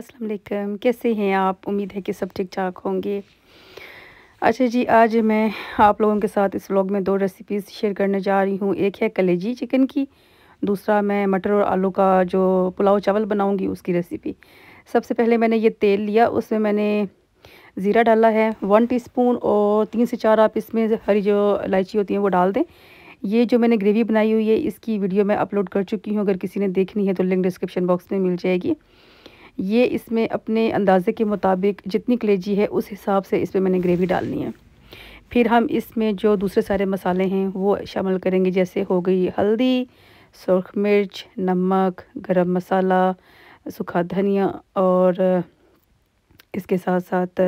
अस्सलाम वालेकुम कैसे हैं आप उम्मीद है कि सब ठीक ठाक होंगे अच्छा जी आज मैं आप लोगों के साथ इस व्लॉग में दो रेसिपीज़ शेयर करने जा रही हूँ एक है कलेजी चिकन की दूसरा मैं मटर और आलू का जो पुलाव चावल बनाऊँगी उसकी रेसिपी सबसे पहले मैंने ये तेल लिया उसमें मैंने ज़ीरा डाला है वन स्पून और तीन से चार आप इसमें हरी जो इलायची होती है वो डाल दें ये जो मैंने ग्रेवी बनाई हुई है इसकी वीडियो मैं अपलोड कर चुकी हूँ अगर किसी ने देखनी है तो लिंक डिस्क्रिप्शन बॉक्स में मिल जाएगी ये इसमें अपने अंदाज़े के मुताबिक जितनी कलेजी है उस हिसाब से इसमें मैंने ग्रेवी डालनी है फिर हम इसमें जो दूसरे सारे मसाले हैं वो शामिल करेंगे जैसे हो गई हल्दी सुरख मिर्च नमक गरम मसाला सूखा धनिया और इसके साथ साथ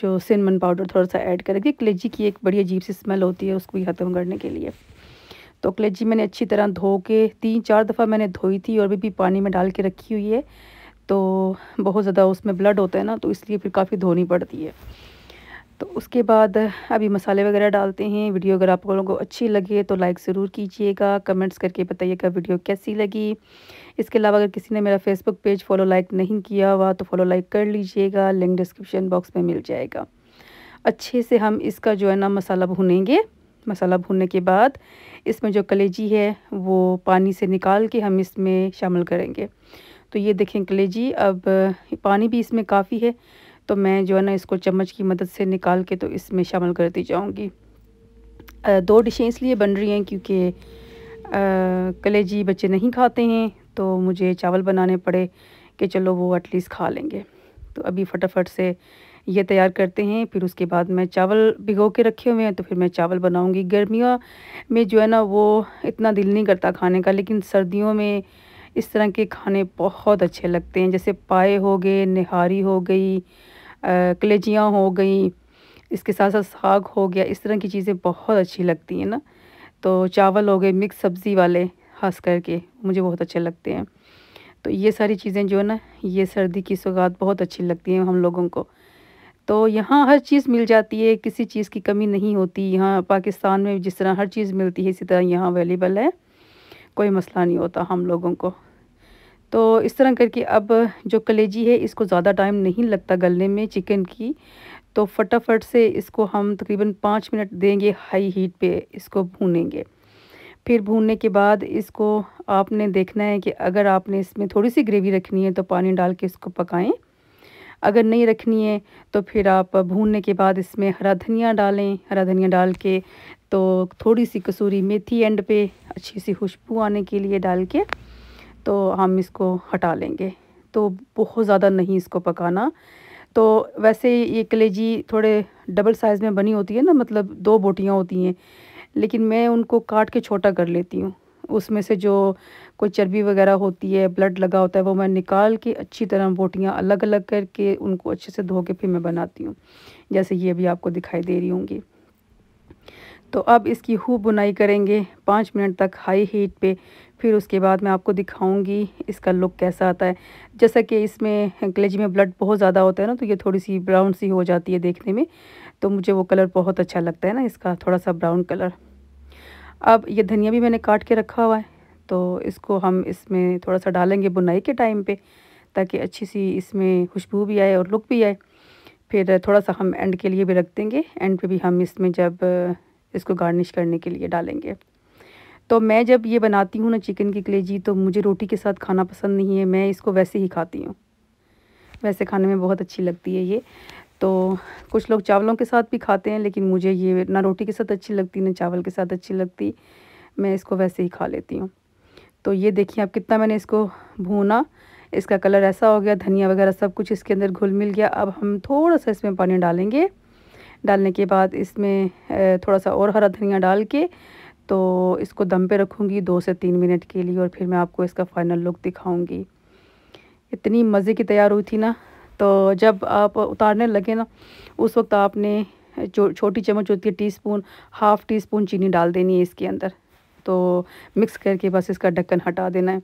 जो सिनमन पाउडर थोड़ा सा ऐड करेंगे कलेजी की एक बड़ी अजीब सी स्मेल होती है उसको भी ख़त्म करने के लिए तो कलेजी मैंने अच्छी तरह धो के तीन चार दफ़ा मैंने धोई थी और भी, भी पानी में डाल के रखी हुई है तो बहुत ज़्यादा उसमें ब्लड होता है ना तो इसलिए फिर काफ़ी धोनी पड़ती है तो उसके बाद अभी मसाले वगैरह डालते हैं वीडियो अगर आप लोगों को अच्छी लगे तो लाइक ज़रूर कीजिएगा कमेंट्स करके बताइएगा वीडियो कैसी लगी इसके अलावा अगर किसी ने मेरा फेसबुक पेज फॉलो लाइक नहीं किया हुआ तो फॉलो लाइक कर लीजिएगा लिंक डिस्क्रिप्शन बॉक्स में मिल जाएगा अच्छे से हम इसका जो है ना मसाला भुनेंगे मसाला भूनने के बाद इसमें जो कलेजी है वो पानी से निकाल के हम इसमें शामिल करेंगे तो ये देखें कलेजी अब पानी भी इसमें काफ़ी है तो मैं जो है ना इसको चम्मच की मदद से निकाल के तो इसमें शामिल कर दी जाऊँगी दो डिशें इसलिए बन रही हैं क्योंकि कलेजी बच्चे नहीं खाते हैं तो मुझे चावल बनाने पड़े कि चलो वो एटलीस्ट खा लेंगे तो अभी फटाफट से ये तैयार करते हैं फिर उसके बाद मैं चावल भिगो के रखे हुए हैं तो फिर मैं चावल बनाऊंगी गर्मियों में जो है ना वो इतना दिल नहीं करता खाने का लेकिन सर्दियों में इस तरह के खाने बहुत अच्छे लगते हैं जैसे पाए हो गए निहारी हो गई कलेजियाँ हो गई इसके साथ साथ साग हो गया इस तरह की चीज़ें बहुत अच्छी लगती हैं ना तो चावल हो गए मिक्स सब्ज़ी वाले खास करके मुझे बहुत अच्छे लगते हैं तो ये सारी चीज़ें जो है ना ये सर्दी की सौगात बहुत अच्छी लगती हैं हम लोगों को तो यहाँ हर चीज़ मिल जाती है किसी चीज़ की कमी नहीं होती यहाँ पाकिस्तान में जिस तरह हर चीज़ मिलती है इसी तरह यहाँ अवेलेबल है कोई मसला नहीं होता हम लोगों को तो इस तरह करके अब जो कलेजी है इसको ज़्यादा टाइम नहीं लगता गलने में चिकन की तो फटाफट से इसको हम तकरीबन पाँच मिनट देंगे हाई हीट पे इसको भूनेंगे फिर भूनने के बाद इसको आपने देखना है कि अगर आपने इसमें थोड़ी सी ग्रेवी रखनी है तो पानी डाल के इसको पकाएं अगर नहीं रखनी है तो फिर आप भूनने के बाद इसमें हरा धनिया डालें हरा धनिया डाल के तो थोड़ी सी कसूरी मेथी एंड पे अच्छी सी खुशबू आने के लिए डाल के तो हम इसको हटा लेंगे तो बहुत ज़्यादा नहीं इसको पकाना तो वैसे ये कलेजी थोड़े डबल साइज़ में बनी होती है ना मतलब दो बोटियाँ होती हैं लेकिन मैं उनको काट के छोटा कर लेती हूँ उसमें से जो कोई चर्बी वगैरह होती है ब्लड लगा होता है वो मैं निकाल के अच्छी तरह बोटियाँ अलग अलग करके उनको अच्छे से धो के फिर मैं बनाती हूँ जैसे ये भी आपको दिखाई दे रही होंगी तो अब इसकी हु बुनाई करेंगे पाँच मिनट तक हाई हीट पे फिर उसके बाद मैं आपको दिखाऊंगी इसका लुक कैसा आता है जैसा कि इसमें कलेजी में ब्लड बहुत ज़्यादा होता है ना तो ये थोड़ी सी ब्राउन सी हो जाती है देखने में तो मुझे वो कलर बहुत अच्छा लगता है ना इसका थोड़ा सा ब्राउन कलर अब ये धनिया भी मैंने काट के रखा हुआ है तो इसको हम इसमें थोड़ा सा डालेंगे बुनाई के टाइम पर ताकि अच्छी सी इसमें खुशबू भी आए और लुक भी आए फिर थोड़ा सा हम एंड के लिए भी रख देंगे एंड पे भी हम इसमें जब इसको गार्निश करने के लिए डालेंगे तो मैं जब ये बनाती हूँ ना चिकन की कलेजी तो मुझे रोटी के साथ खाना पसंद नहीं है मैं इसको वैसे ही खाती हूँ वैसे खाने में बहुत अच्छी लगती है ये तो कुछ लोग चावलों के साथ भी खाते हैं लेकिन मुझे ये ना रोटी के साथ अच्छी लगती ना चावल के साथ अच्छी लगती मैं इसको वैसे ही खा लेती हूँ तो ये देखिए अब कितना मैंने इसको भूना इसका कलर ऐसा हो गया धनिया वगैरह सब कुछ इसके अंदर घुल मिल गया अब हम थोड़ा सा इसमें पानी डालेंगे डालने के बाद इसमें थोड़ा सा और हरा धनिया डाल के तो इसको दम पे रखूँगी दो से तीन मिनट के लिए और फिर मैं आपको इसका फ़ाइनल लुक दिखाऊँगी इतनी मज़े की तैयार हुई थी ना तो जब आप उतारने लगे ना उस वक्त आपने जो छोटी चम्मच होती है teaspoon half teaspoon चीनी डाल देनी है इसके अंदर तो मिक्स करके बस इसका ढक्कन हटा देना है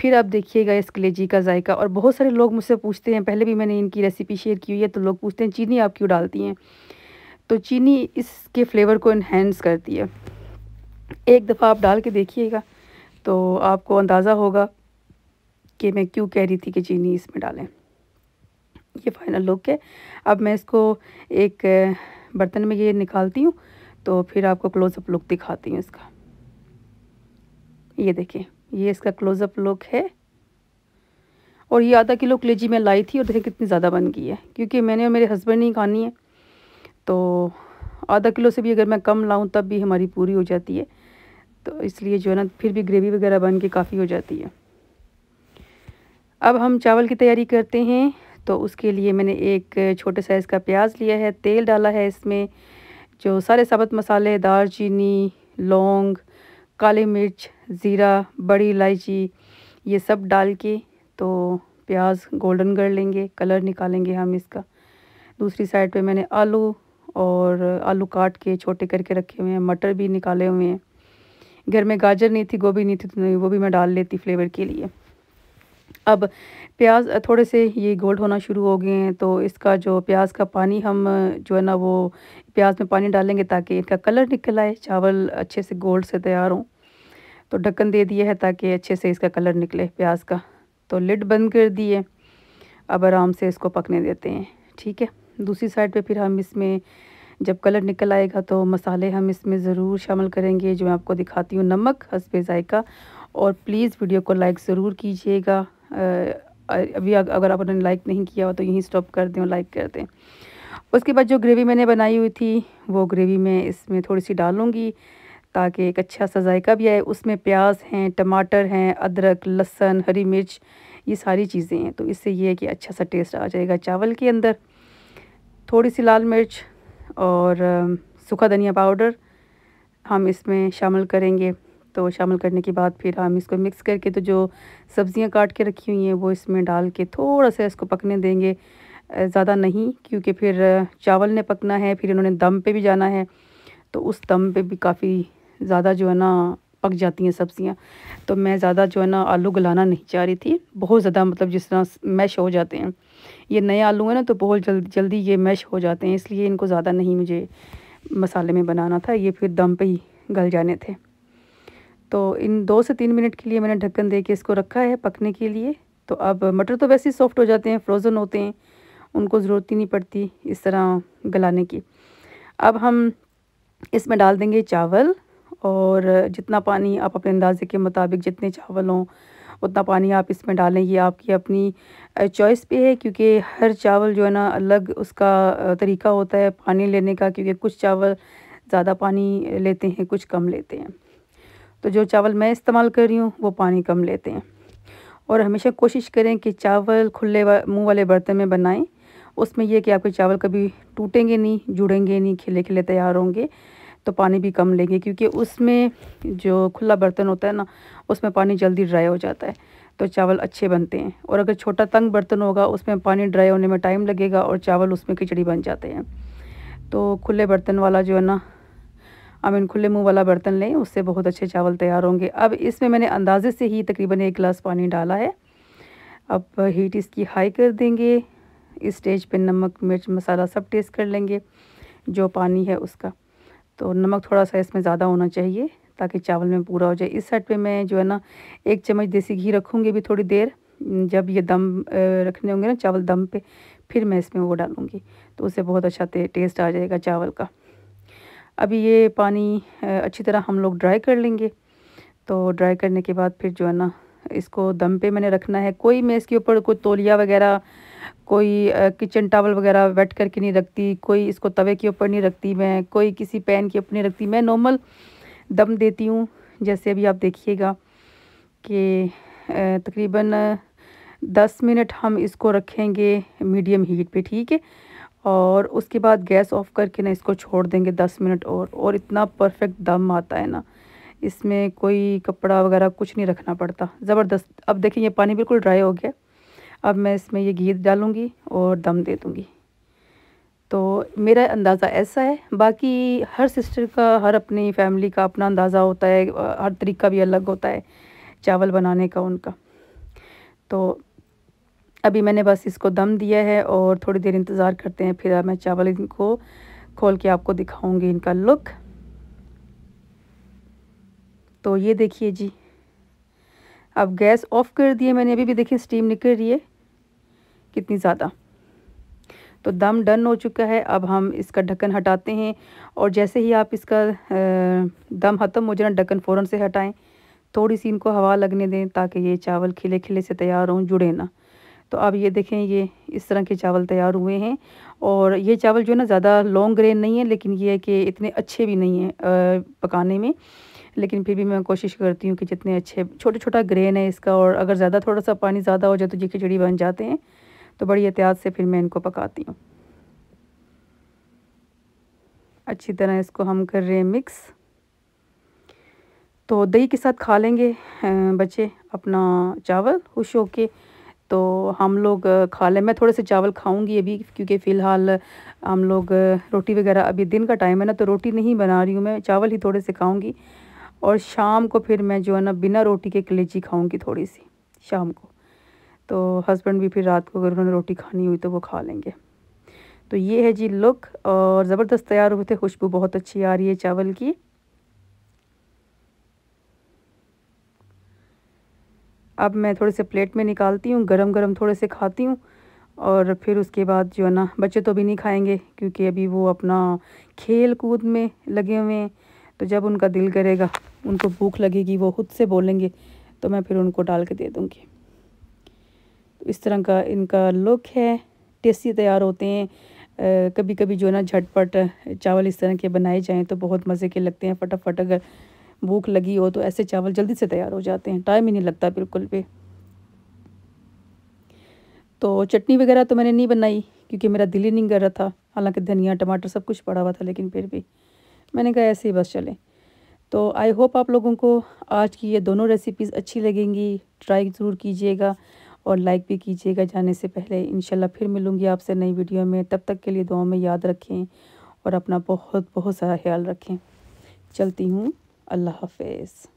फिर आप देखिएगा इस कलेजी का जायका और बहुत सारे लोग मुझसे पूछते हैं पहले भी मैंने इनकी रेसिपी शेयर की हुई है तो लोग पूछते हैं चीनी आप क्यों डालती हैं तो चीनी इसके फ्लेवर को इन्हेंस करती है एक दफ़ा आप डाल के देखिएगा तो आपको अंदाज़ा होगा कि मैं क्यों कह रही थी कि चीनी इसमें डालें ये फाइनल लुक है अब मैं इसको एक बर्तन में ये निकालती हूँ तो फिर आपको क्लोज़अप लुक दिखाती हूँ इसका ये देखें ये इसका क्लोज़अप लुक है और ये आधा किलो कलेजी मैं लाई थी और देखें कितनी ज़्यादा बन गई है क्योंकि मैंने और मेरे हस्बैंड ने खानी है तो आधा किलो से भी अगर मैं कम लाऊं तब भी हमारी पूरी हो जाती है तो इसलिए जो है ना फिर भी ग्रेवी वगैरह बन के काफ़ी हो जाती है अब हम चावल की तैयारी करते हैं तो उसके लिए मैंने एक छोटे साइज़ का प्याज लिया है तेल डाला है इसमें जो सारे साबुत मसाले दालचीनी लौंग काली मिर्च ज़ीरा बड़ी इलायची ये सब डाल के तो प्याज गोल्डन कर लेंगे कलर निकालेंगे हम इसका दूसरी साइड पे मैंने आलू और आलू काट के छोटे करके रखे हुए हैं मटर भी निकाले हुए हैं घर में गाजर नहीं थी गोभी नहीं थी तो नहीं वो भी मैं डाल लेती फ्लेवर के लिए अब प्याज थोड़े से ये गोल्ड होना शुरू हो गए हैं तो इसका जो प्याज का पानी हम जो है ना वो प्याज में पानी डालेंगे ताकि इनका कलर निकल आए चावल अच्छे से गोल्ड से तैयार हों तो ढक्कन दे दिया है ताकि अच्छे से इसका कलर निकले प्याज का तो लिड बंद कर दिए अब आराम से इसको पकने देते हैं ठीक है दूसरी साइड पे फिर हम इसमें जब कलर निकल आएगा तो मसाले हम इसमें ज़रूर शामिल करेंगे जो मैं आपको दिखाती हूँ नमक हंसपे ज़ायका और प्लीज़ वीडियो को लाइक ज़रूर कीजिएगा अभी अगर आपने लाइक नहीं किया हो तो यहीं स्टॉप कर दें और लाइक कर दें उसके बाद जो ग्रेवी मैंने बनाई हुई थी वो ग्रेवी मैं इसमें थोड़ी सी डालूँगी ताकि एक अच्छा सा जायका भी आए उसमें प्याज हैं टमाटर हैं अदरक लहसन हरी मिर्च ये सारी चीज़ें हैं तो इससे ये है कि अच्छा सा टेस्ट आ जाएगा चावल के अंदर थोड़ी सी लाल मिर्च और सूखा धनिया पाउडर हम इसमें शामिल करेंगे तो शामिल करने के बाद फिर हम इसको मिक्स करके तो जो सब्ज़ियाँ काट के रखी हुई हैं वो इसमें डाल के थोड़ा सा इसको पकने देंगे ज़्यादा नहीं क्योंकि फिर चावल ने पकना है फिर इन्होंने दम पे भी जाना है तो उस दम पे भी काफ़ी ज़्यादा जो है ना पक जाती हैं सब्ज़ियाँ तो मैं ज़्यादा जो है ना आलू गलाना नहीं चाह रही थी बहुत ज़्यादा मतलब जिस तरह मैश हो जाते हैं ये नए आलू हैं ना तो बहुत जल्द जल्दी ये मैश हो जाते हैं इसलिए इनको ज़्यादा नहीं मुझे मसाले में बनाना था ये फिर दम पे ही गल जाने थे तो इन दो से तीन मिनट के लिए मैंने ढक्कन दे के इसको रखा है पकने के लिए तो अब मटर तो वैसे ही सॉफ्ट हो जाते हैं फ्रोज़न होते हैं उनको ज़रूरत ही नहीं पड़ती इस तरह गलाने की अब हम इसमें डाल देंगे चावल और जितना पानी आप अपने अंदाजे के मुताबिक जितने चावल हों उतना पानी आप इसमें डालें ये आपकी अपनी चॉइस पे है क्योंकि हर चावल जो है ना अलग उसका तरीका होता है पानी लेने का क्योंकि कुछ चावल ज़्यादा पानी लेते हैं कुछ कम लेते हैं तो जो चावल मैं इस्तेमाल कर रही हूँ वो पानी कम लेते हैं और हमेशा कोशिश करें कि चावल खुले वा, मुँह वाले बर्तन में बनाएं उसमें यह कि आपके चावल कभी टूटेंगे नहीं जुड़ेंगे नहीं खिले खिले तैयार होंगे तो पानी भी कम लेंगे क्योंकि उसमें जो खुला बर्तन होता है ना उसमें पानी जल्दी ड्राई हो जाता है तो चावल अच्छे बनते हैं और अगर छोटा तंग बर्तन होगा उसमें पानी ड्राई होने में टाइम लगेगा और चावल उसमें खिचड़ी बन जाते हैं तो खुले बर्तन वाला जो है ना आई मीन खुले मुंह वाला बर्तन लें उससे बहुत अच्छे चावल तैयार होंगे अब इसमें मैंने अंदाजे से ही तकरीबन एक गिलास पानी डाला है अब हीट इसकी हाई कर देंगे इस स्टेज पे नमक मिर्च मसाला सब टेस्ट कर लेंगे जो पानी है उसका तो नमक थोड़ा सा इसमें ज़्यादा होना चाहिए ताकि चावल में पूरा हो जाए इस साइड पे मैं जो है ना एक चम्मच देसी घी रखूँगी भी थोड़ी देर जब ये दम रखने होंगे ना चावल दम पे फिर मैं इसमें वो डालूँगी तो उससे बहुत अच्छा टेस्ट आ जाएगा चावल का अभी ये पानी अच्छी तरह हम लोग ड्राई कर लेंगे तो ड्राई करने के बाद फिर जो है ना इसको दम पे मैंने रखना है कोई मैं इसके ऊपर कोई तोलिया वगैरह कोई किचन टावल वगैरह वेट करके नहीं रखती कोई इसको तवे के ऊपर नहीं रखती मैं कोई किसी पैन के ऊपर नहीं रखती मैं नॉर्मल दम देती हूँ जैसे अभी आप देखिएगा कि तकरीबन दस मिनट हम इसको रखेंगे मीडियम हीट पे ठीक है और उसके बाद गैस ऑफ करके ना इसको छोड़ देंगे दस मिनट और और इतना परफेक्ट दम आता है ना इसमें कोई कपड़ा वगैरह कुछ नहीं रखना पड़ता ज़बरदस्त अब देखिए ये पानी बिल्कुल ड्राई हो गया अब मैं इसमें ये घी डालूँगी और दम दे दूँगी तो मेरा अंदाज़ा ऐसा है बाकी हर सिस्टर का हर अपनी फैमिली का अपना अंदाज़ा होता है हर तरीका भी अलग होता है चावल बनाने का उनका तो अभी मैंने बस इसको दम दिया है और थोड़ी देर इंतज़ार करते हैं फिर मैं चावल इनको खोल के आपको दिखाऊंगी इनका लुक तो ये देखिए जी अब गैस ऑफ कर दिए मैंने अभी भी देखिए स्टीम निकल रही है कितनी ज़्यादा तो दम डन हो चुका है अब हम इसका ढक्कन हटाते हैं और जैसे ही आप इसका दम ख़त्म हो जाए ढक्कन फ़ौर से हटाएं थोड़ी सी इनको हवा लगने दें ताकि ये चावल खिले खिले से तैयार हों जुड़े ना तो अब ये देखें ये इस तरह के चावल तैयार हुए हैं और ये चावल जो है ना ज़्यादा लॉन्ग ग्रेन नहीं है लेकिन ये है कि इतने अच्छे भी नहीं हैं पकाने में लेकिन फिर भी मैं कोशिश करती हूँ कि जितने अच्छे छोटा छोटा ग्रेन है इसका और अगर ज़्यादा थोड़ा सा पानी ज़्यादा हो जाए तो ये खिचड़ी बन जाते हैं तो बड़ी एहतियात से फिर मैं इनको पकाती हूँ अच्छी तरह इसको हम कर रहे हैं मिक्स तो दही के साथ खा लेंगे बच्चे अपना चावल खुश हो के तो हम लोग खा लें मैं थोड़े से चावल खाऊंगी अभी क्योंकि फ़िलहाल हम लोग रोटी वगैरह अभी दिन का टाइम है ना तो रोटी नहीं बना रही हूँ मैं चावल ही थोड़े से खाऊंगी और शाम को फिर मैं जो है ना बिना रोटी के कलेची खाऊंगी थोड़ी सी शाम को तो हस्बैंड भी फिर रात को अगर उन्होंने रोटी खानी हुई तो वो खा लेंगे तो ये है जी लुक और ज़बरदस्त तैयार हुए थे खुशबू बहुत अच्छी आ रही है चावल की अब मैं थोड़े से प्लेट में निकालती हूँ गरम गरम थोड़े से खाती हूँ और फिर उसके बाद जो है ना बच्चे तो भी नहीं खाएंगे क्योंकि अभी वो अपना खेल कूद में लगे हुए हैं तो जब उनका दिल करेगा उनको भूख लगेगी वो खुद से बोलेंगे तो मैं फिर उनको डाल के दे दूँगी इस तरह का इनका लुक है टेस्टी तैयार होते हैं आ, कभी कभी जो है ना झटपट चावल इस तरह के बनाए जाएँ तो बहुत मज़े के लगते हैं फटाफट अगर भूख लगी हो तो ऐसे चावल जल्दी से तैयार हो जाते हैं टाइम ही नहीं लगता बिल्कुल भी तो चटनी वगैरह तो मैंने नहीं बनाई क्योंकि मेरा दिल ही नहीं कर रहा था हालांकि धनिया टमाटर सब कुछ पड़ा हुआ था लेकिन फिर भी मैंने कहा ऐसे ही बस चले तो आई होप आप लोगों को आज की ये दोनों रेसिपीज़ अच्छी लगेंगी ट्राई ज़रूर कीजिएगा और लाइक भी कीजिएगा जाने से पहले इन फिर मिलूँगी आपसे नई वीडियो में तब तक के लिए दुआ में याद रखें और अपना बहुत बहुत सारा ख्याल रखें चलती हूँ अल्लाह हाफिज़